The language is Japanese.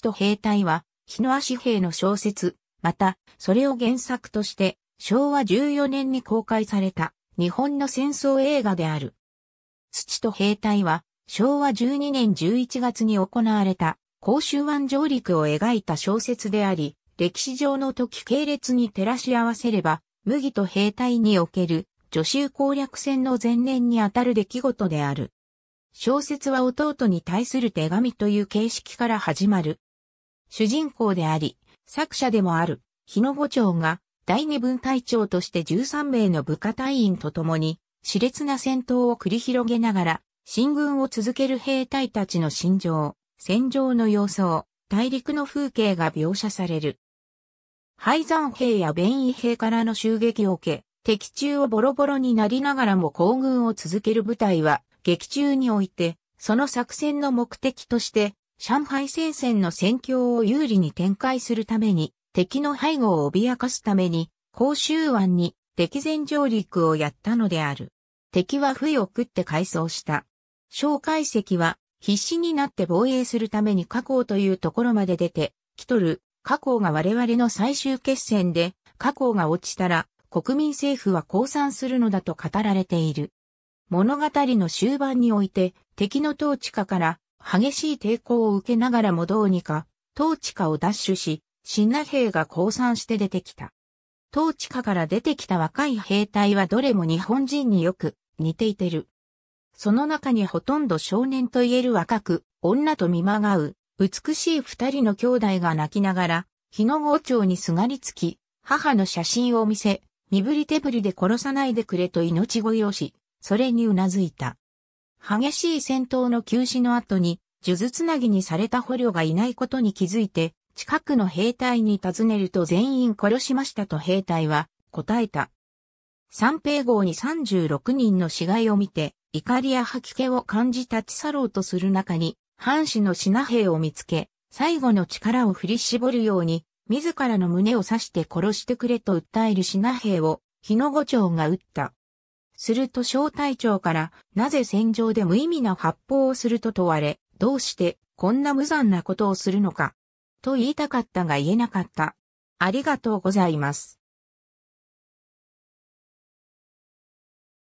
足と兵隊は、日の足兵の小説、また、それを原作として、昭和14年に公開された、日本の戦争映画である。土と兵隊は、昭和12年11月に行われた、甲州湾上陸を描いた小説であり、歴史上の時系列に照らし合わせれば、麦と兵隊における、女州攻略戦の前年にあたる出来事である。小説は弟に対する手紙という形式から始まる。主人公であり、作者でもある、日野五長が、第二分隊長として13名の部下隊員と共に、熾烈な戦闘を繰り広げながら、進軍を続ける兵隊たちの心情、戦場の様相、大陸の風景が描写される。廃山兵や便衣兵からの襲撃を受け、敵中をボロボロになりながらも行軍を続ける部隊は、劇中において、その作戦の目的として、上海戦線の戦況を有利に展開するために、敵の背後を脅かすために、甲州湾に敵前上陸をやったのである。敵は不意を食って改装した。蒋介石は必死になって防衛するために加工というところまで出て、来とる、加工が我々の最終決戦で、加工が落ちたら、国民政府は降参するのだと語られている。物語の終盤において、敵の統治下から激しい抵抗を受けながらもどうにか、統治下を奪取し、死んだ兵が降参して出てきた。統治下から出てきた若い兵隊はどれも日本人によく似ていてる。その中にほとんど少年と言える若く、女と見まがう、美しい二人の兄弟が泣きながら、日の号町にすがりつき、母の写真を見せ、身振り手振りで殺さないでくれと命乞いをし、それにうなずいた。激しい戦闘の休止の後に、呪術なぎにされた捕虜がいないことに気づいて、近くの兵隊に尋ねると全員殺しましたと兵隊は答えた。三平号に36人の死骸を見て、怒りや吐き気を感じ立ち去ろうとする中に、藩士の品兵を見つけ、最後の力を振り絞るように、自らの胸を刺して殺してくれと訴える品兵を、日野五長が撃った。すると小隊長から、なぜ戦場で無意味な発砲をすると問われ、どうしてこんな無残なことをするのか、と言いたかったが言えなかった。ありがとうございます。